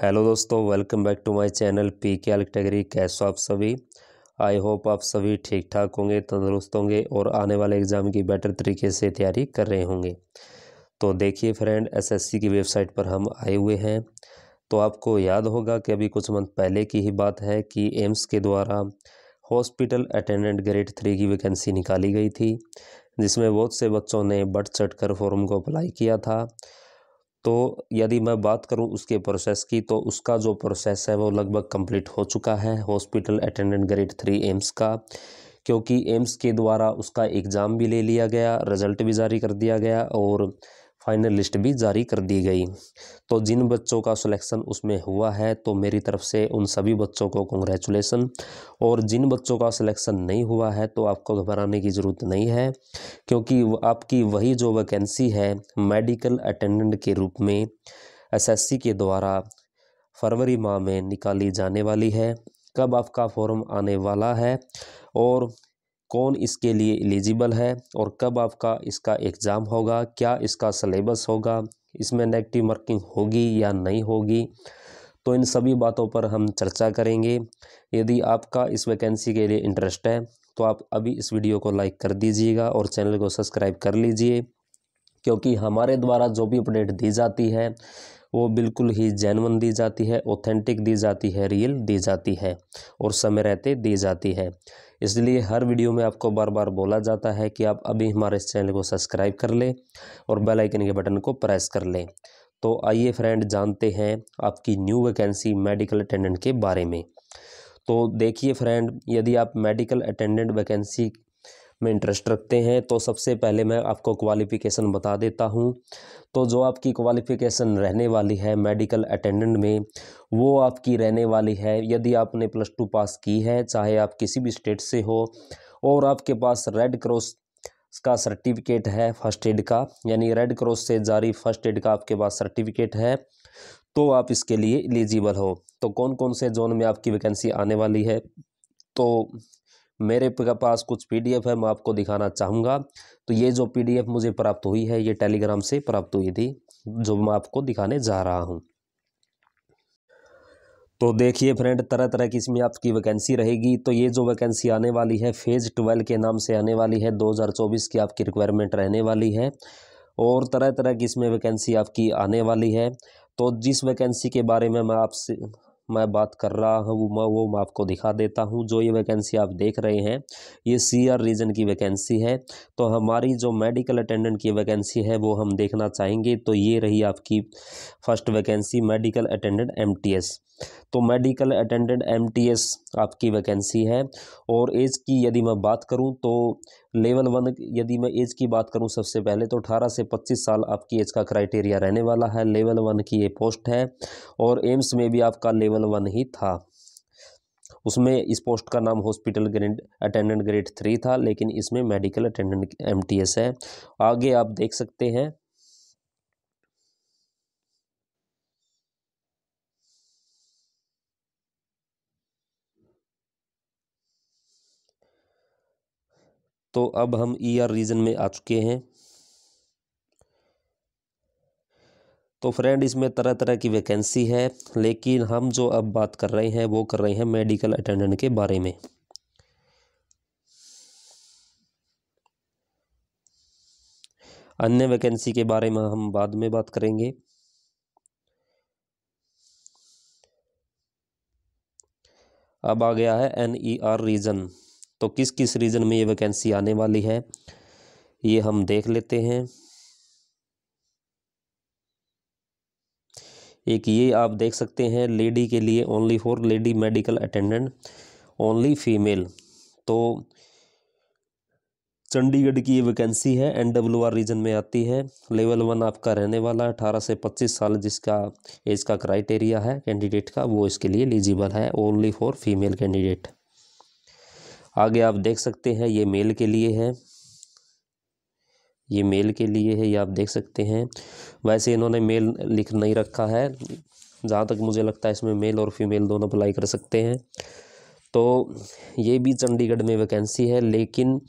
hello दोस्तों welcome back to my channel P K L category कैसे आप सभी आई होप आप सभी ठीक ठाक होंगे तंदुरुस्त होंगे और आने वाले एग्ज़ाम की बेटर तरीके से तैयारी कर रहे होंगे तो देखिए फ्रेंड एसएससी की वेबसाइट पर हम आए हुए हैं तो आपको याद होगा कि अभी कुछ मंथ पहले की ही बात है कि एम्स के द्वारा हॉस्पिटल अटेंडेंट ग्रेड थ्री की वैकेंसी निकाली गई थी जिसमें बहुत से बच्चों ने बढ़ चढ़ कर फॉर्म को अप्लाई किया था तो यदि मैं बात करूं उसके प्रोसेस की तो उसका जो प्रोसेस है वो लगभग कंप्लीट हो चुका है hospital attendant grade three AIIMS का क्योंकि एम्स के द्वारा उसका एग्ज़ाम भी ले लिया गया रिज़ल्ट भी जारी कर दिया गया और फाइनल लिस्ट भी जारी कर दी गई तो जिन बच्चों का सिलेक्शन उसमें हुआ है तो मेरी तरफ से उन सभी बच्चों को कंग्रेचुलेसन और जिन बच्चों का सिलेक्शन नहीं हुआ है तो आपको घबराने की ज़रूरत नहीं है क्योंकि आपकी वही जो वैकेंसी है मेडिकल अटेंडेंट के रूप में एसएससी के द्वारा फरवरी माह में निकाली जाने वाली है कब आपका फॉर्म आने वाला है और कौन इसके लिए एलिजिबल है और कब आपका इसका एग्ज़ाम होगा क्या इसका सलेबस होगा इसमें नेगेटिव मार्किंग होगी या नहीं होगी तो इन सभी बातों पर हम चर्चा करेंगे यदि आपका इस वैकेंसी के लिए इंटरेस्ट है तो आप अभी इस वीडियो को लाइक कर दीजिएगा और चैनल को सब्सक्राइब कर लीजिए क्योंकि हमारे द्वारा जो भी अपडेट दी जाती है वो बिल्कुल ही जैनवन दी जाती है ऑथेंटिक दी जाती है रियल दी जाती है और समय रहते दी जाती है इसलिए हर वीडियो में आपको बार बार बोला जाता है कि आप अभी हमारे इस चैनल को सब्सक्राइब कर लें और बेल आइकन के बटन को प्रेस कर लें तो आइए फ्रेंड जानते हैं आपकी न्यू वैकेंसी मेडिकल अटेंडेंट के बारे में तो देखिए फ्रेंड यदि आप मेडिकल अटेंडेंट वैकेंसी में इंटरेस्ट रखते हैं तो सबसे पहले मैं आपको क्वालिफ़िकेशन बता देता हूँ तो जो आपकी क्वालिफ़िकेशन रहने वाली है मेडिकल अटेंडेंट में वो आपकी रहने वाली है यदि आपने प्लस टू पास की है चाहे आप किसी भी स्टेट से हो और आपके पास रेड क्रॉस का सर्टिफिकेट है फर्स्ट एड का यानी रेड क्रॉस से जारी फर्स्ट एड का आपके पास सर्टिफिकेट है तो आप इसके लिए एलिजिबल हो तो कौन कौन से जोन में आपकी वैकेंसी आने वाली है तो मेरे पास कुछ पीडीएफ है मैं आपको दिखाना चाहूँगा तो ये जो पीडीएफ मुझे प्राप्त हुई है ये टेलीग्राम से प्राप्त हुई थी जो मैं आपको दिखाने जा रहा हूँ तो देखिए फ्रेंड तरह तरह की इसमें आपकी वैकेंसी रहेगी तो ये जो वैकेंसी आने वाली है फेज़ ट्वेल्व के नाम से आने वाली है दो की आपकी रिक्वायरमेंट रहने वाली है और तरह तरह की इसमें वैकेंसी आपकी आने वाली है तो जिस वैकेंसी के बारे में मैं आपसे मैं बात कर रहा हूँ मैं वो मैं आपको दिखा देता हूँ जो ये वैकेंसी आप देख रहे हैं ये सी आर रीजन की वैकेंसी है तो हमारी जो मेडिकल अटेंडेंट की वैकेंसी है वो हम देखना चाहेंगे तो ये रही आपकी first vacancy medical attendant S तो मेडिकल अटेंडेंट एस आपकी वैकेंसी है और एज की यदि मैं बात करूँ तो लेवल वन यदि मैं एज की बात करूं सबसे पहले तो 18 से 25 साल आपकी एज का क्राइटेरिया रहने वाला है लेवल वन की ये पोस्ट है और एम्स में भी आपका लेवल वन ही था उसमें इस पोस्ट का नाम hospital grade attendant grade three था लेकिन इसमें मेडिकल अटेंडेंट एमटीएस है आगे आप देख सकते हैं तो अब हम ई आर रीजन में आ चुके हैं तो फ्रेंड इसमें तरह तरह की वैकेंसी है लेकिन हम जो अब बात कर रहे हैं वो कर रहे हैं मेडिकल अटेंडेंट के बारे में अन्य वैकेंसी के बारे में हम बाद में बात करेंगे अब आ गया है एन ई आर रीजन तो किस किस रीजन में ये वैकेंसी आने वाली है ये हम देख लेते हैं एक ये आप देख सकते हैं लेडी के लिए only for lady medical attendant only female तो चंडीगढ़ की ये वैकेंसी है एन डब्ल्यू आर रीजन में आती है लेवल वन आपका रहने वाला है अठारह से पच्चीस साल जिसका एज का क्राइटेरिया है कैंडिडेट का वो इसके लिए एलिजिबल है ओनली फॉर फीमेल कैंडिडेट आगे आप देख सकते हैं ये मेल के लिए है ये मेल के लिए है ये आप देख सकते हैं वैसे इन्होंने मेल लिख नहीं रखा है जहाँ तक मुझे लगता है इसमें मेल और फीमेल दोनों अप्लाई कर सकते हैं तो ये भी चंडीगढ़ में वैकेंसी है लेकिन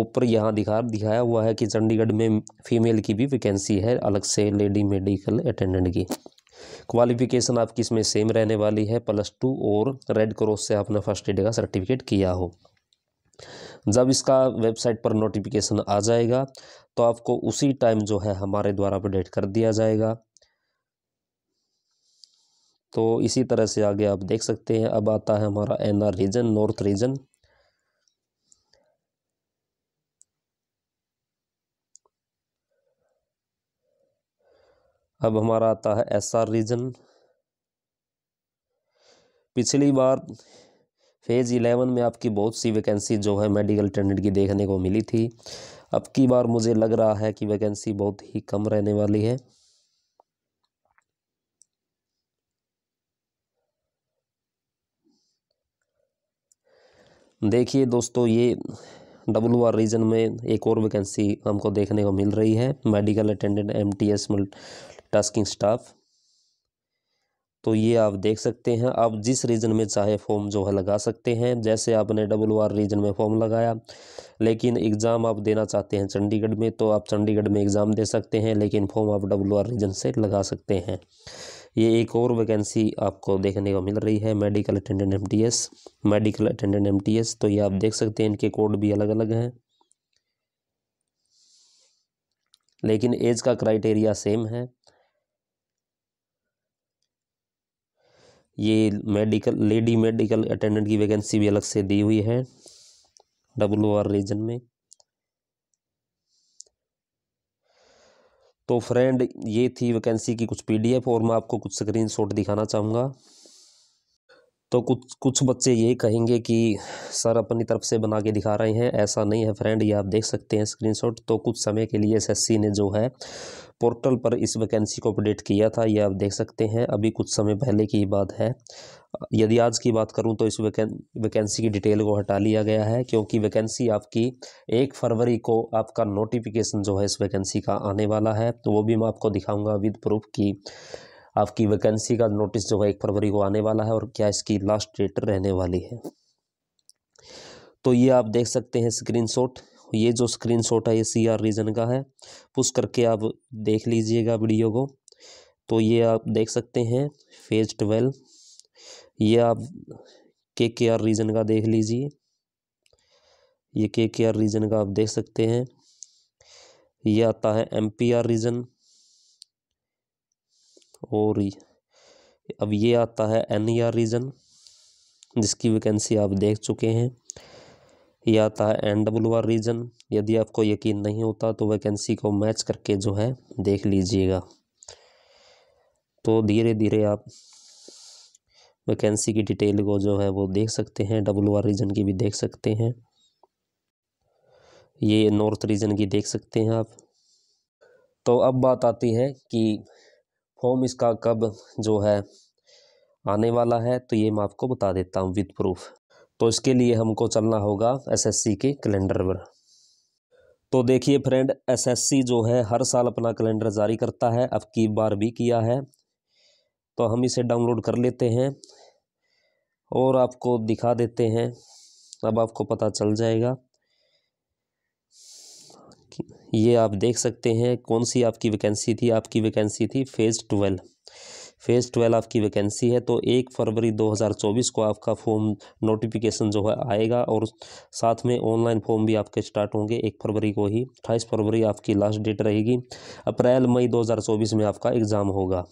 ऊपर यहाँ दिखा दिखाया हुआ है कि चंडीगढ़ में फीमेल की भी वैकेंसी है अलग से लेडी मेडिकल अटेंडेंट की क्वालिफिकेशन आपकी इसमें सेम रहने वाली है प्लस टू और रेड क्रॉस से आपने फर्स्ट एड का सर्टिफिकेट किया हो जब इसका वेबसाइट पर नोटिफिकेशन आ जाएगा तो आपको उसी टाइम जो है हमारे द्वारा अपडेट कर दिया जाएगा तो इसी तरह से आगे आप देख सकते हैं अब आता है हमारा N R region north region अब हमारा आता है एस आर रीजन पिछली बार फेज़ इलेवन में आपकी बहुत सी वैकेंसी जो है मेडिकल टेंडेंट की देखने को मिली थी अब की बार मुझे लग रहा है कि वैकेंसी बहुत ही कम रहने वाली है देखिए दोस्तों ये डब्लू आर रीजन में एक और वैकेंसी हमको देखने को मिल रही है medical attendant MTS tasking staff तो ये आप देख सकते हैं आप जिस रीजन में चाहे फॉर्म जो है लगा सकते हैं जैसे आपने डबल वार रीजन में फॉर्म लगाया लेकिन एग्ज़ाम आप देना चाहते हैं चंडीगढ़ में तो आप चंडीगढ़ में एग्ज़ाम दे सकते हैं लेकिन फॉर्म आप डबल वार रीजन से लगा सकते हैं ये एक और वैकेंसी आपको देखने को मिल रही है medical attendant M medical attendant M तो ये आप देख सकते हैं इनके कोड भी अलग अलग हैं लेकिन एज का क्राइटेरिया सेम है ये मेडिकल लेडी मेडिकल अटेंडेंट की वैकेंसी भी अलग से दी हुई है डब्ल्यू आर रीजन में तो फ्रेंड ये थी वैकेंसी की कुछ पीडीएफ और मैं आपको कुछ स्क्रीनशॉट दिखाना चाहूँगा तो कुछ कुछ बच्चे ये कहेंगे कि सर अपनी तरफ से बना के दिखा रहे हैं ऐसा नहीं है फ्रेंड ये आप देख सकते हैं स्क्रीनशॉट तो कुछ समय के लिए एस ने जो है पोर्टल पर इस वैकेंसी को अपडेट किया था ये आप देख सकते हैं अभी कुछ समय पहले की बात है यदि आज की बात करूं तो इस वैकें वैकेंसी की डिटेल को हटा लिया गया है क्योंकि वैकेंसी आपकी एक फरवरी को आपका नोटिफिकेशन जो है इस वैकेंसी का आने वाला है तो वो भी मैं आपको दिखाऊंगा विद प्रूफ की आपकी वैकेंसी का नोटिस जो है एक फरवरी को आने वाला है और क्या इसकी लास्ट डेट रहने वाली है तो ये आप देख सकते हैं स्क्रीनशॉट ये जो स्क्रीनशॉट है ये सी आर रीजन का है पुश करके आप देख लीजिएगा वीडियो को तो ये आप देख सकते हैं फेज ट्वेल्व ये आप के के आर रीजन का देख लीजिए ये के के आर रीजन का आप देख सकते हैं ये आता है एम पी आर रीजन और अब ये आता है एन ई आर रीजन जिसकी वैकेंसी आप देख चुके हैं ये आता है एन डब्लू आर रीजन यदि आपको यकीन नहीं होता तो वैकेंसी को मैच करके जो है देख लीजिएगा तो धीरे धीरे आप वैकेंसी की डिटेल को जो है वो देख सकते हैं डब्लू आर रीजन की भी देख सकते हैं ये नॉर्थ रीजन की देख सकते हैं आप तो अब बात आती है कि होम इसका कब जो है आने वाला है तो ये मैं आपको बता देता हूँ विद प्रूफ तो इसके लिए हमको चलना होगा एसएससी के कैलेंडर पर तो देखिए फ्रेंड एसएससी जो है हर साल अपना कैलेंडर जारी करता है अब की बार भी किया है तो हम इसे डाउनलोड कर लेते हैं और आपको दिखा देते हैं अब आपको पता चल जाएगा ये आप देख सकते हैं कौन सी आपकी वैकेंसी थी आपकी वैकेंसी थी फेज़ ट्वेल्व फेज़ ट्वेल्व आपकी वैकेंसी है तो एक फरवरी 2024 को आपका फॉर्म नोटिफिकेशन जो है आएगा और साथ में ऑनलाइन फॉर्म भी आपके स्टार्ट होंगे एक फरवरी को ही अट्ठाईस फरवरी आपकी लास्ट डेट रहेगी अप्रैल मई 2024 में आपका एग्ज़ाम होगा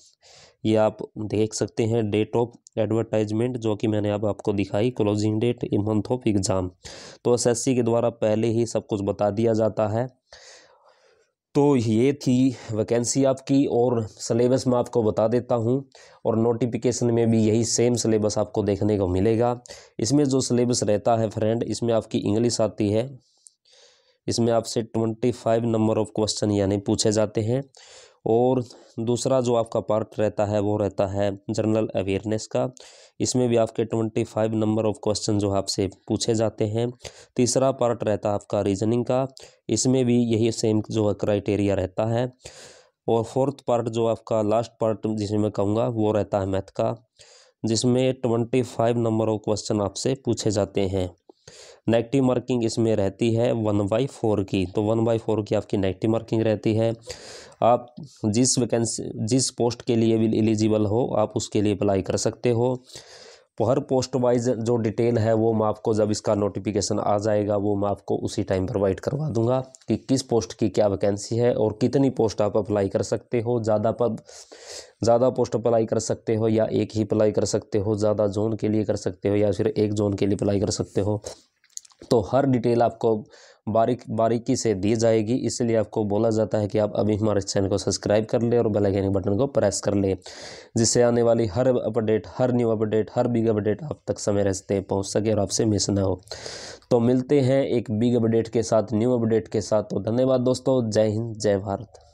ये आप देख सकते हैं डेट ऑफ एडवर्टाइजमेंट जो कि मैंने अब आपको दिखाई closing date in month of exam तो एस के द्वारा पहले ही सब कुछ बता दिया जाता है तो ये थी वैकेंसी आपकी और सलेबस मैं आपको बता देता हूँ और नोटिफिकेशन में भी यही सेम सलेबस आपको देखने को मिलेगा इसमें जो सलेबस रहता है फ्रेंड इसमें आपकी इंग्लिश आती है इसमें आपसे twenty five number of question यानी पूछे जाते हैं और दूसरा जो आपका पार्ट रहता है वो रहता है जनरल अवेयरनेस का इसमें भी आपके twenty five number of question जो आपसे पूछे जाते हैं तीसरा पार्ट रहता है आपका रीजनिंग का इसमें भी यही सेम जो है क्राइटेरिया रहता है और फोर्थ पार्ट जो आपका लास्ट पार्ट जिसे मैं कहूँगा वो रहता है मैथ का जिसमें twenty five number of question आपसे पूछे जाते हैं नेगेटिव मार्किंग इसमें रहती है वन बाई फोर की तो वन बाई फोर की आपकी नेगेटिव मार्किंग रहती है आप जिस वैकेंसी जिस पोस्ट के लिए भी एलिजिबल हो आप उसके लिए अप्लाई कर सकते हो हर पोस्ट वाइज जो डिटेल है वो मैं आपको जब इसका नोटिफिकेशन आ जाएगा वो मैं आपको उसी टाइम प्रोवाइड करवा दूंगा कि किस पोस्ट की क्या वैकेंसी है और कितनी पोस्ट आप अप्लाई कर सकते हो ज़्यादा पद ज़्यादा पोस्ट अप्लाई कर सकते हो या एक ही अप्लाई कर सकते हो ज़्यादा जोन के लिए कर सकते हो या फिर एक जोन के लिए अप्लाई कर सकते हो तो हर डिटेल आपको बारीक बारीकी से दी जाएगी इसलिए आपको बोला जाता है कि आप अभी हमारे चैनल को सब्सक्राइब कर लें और बेल आइकन बटन को प्रेस कर लें जिससे आने वाली हर अपडेट हर न्यू अपडेट हर बिग अपडेट आप तक समय रहते पहुँच सके और आपसे मिस ना हो तो मिलते हैं एक बिग अपडेट के साथ न्यू अपडेट के साथ तो धन्यवाद दोस्तों जय हिंद जय भारत